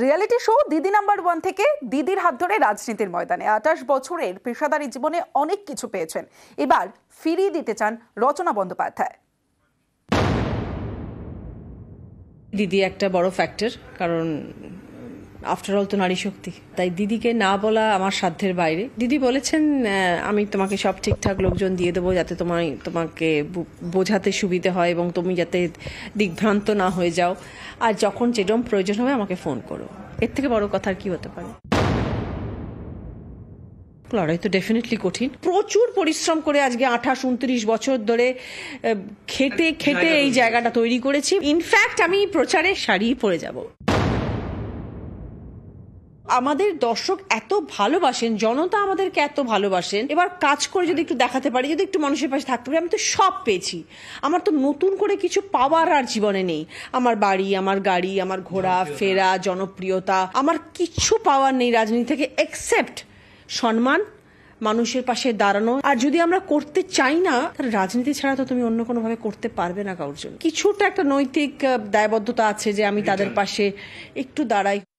reality show Didi number one থেকে দিদির হাত ধরে রাজনীতির ময়দানে আঠাশ বছরের পেশাদারী জীবনে অনেক কিছু পেয়েছেন এবার ফিরিয়ে দিতে চান রচনা বন্দ্যোপাধ্যায় দিদি একটা বড় ফ্যাক্টর কারণ আফটার অল তো নারী শক্তি তাই দিদিকে না বলা আমার সাধ্যের বাইরে দিদি বলেছেন আমি তোমাকে সব ঠিকঠাক লোকজন দিয়ে দেবো যাতে তোমার তোমাকে বোঝাতে সুবিধে হয় এবং তুমি যাতে দিগ্ভ্রান্ত না হয়ে যাও আর যখন যেরকম প্রয়োজন হবে আমাকে ফোন করো এর থেকে বড় কথা কি হতে পারে লড়াই তো ডেফিনেটলি কঠিন প্রচুর পরিশ্রম করে আজকে আঠাশ উনত্রিশ বছর ধরে খেতে খেতে এই জায়গাটা তৈরি করেছি ইনফ্যাক্ট আমি প্রচারে শাড়ি পরে যাব আমাদের দর্শক এত ভালোবাসেন জনতা আমাদেরকে এত ভালোবাসেন এবার কাজ করে যদি একটু দেখাতে পারি যদি একটু মানুষের পাশে থাকতে পারি আমি তো সব পেয়েছি আমার তো নতুন করে কিছু পাওয়ার আর জীবনে নেই আমার বাড়ি আমার গাড়ি আমার ঘোরা ফেরা জনপ্রিয়তা আমার কিছু পাওয়ার নেই রাজনীতি থেকে এক্সেপ্ট সম্মান মানুষের পাশে দাঁড়ানো আর যদি আমরা করতে চাই না তাহলে রাজনীতি ছাড়া তো তুমি অন্য কোনোভাবে করতে পারবে না কারোর জন্য কিছুটা একটা নৈতিক দায়বদ্ধতা আছে যে আমি তাদের পাশে একটু দাঁড়াই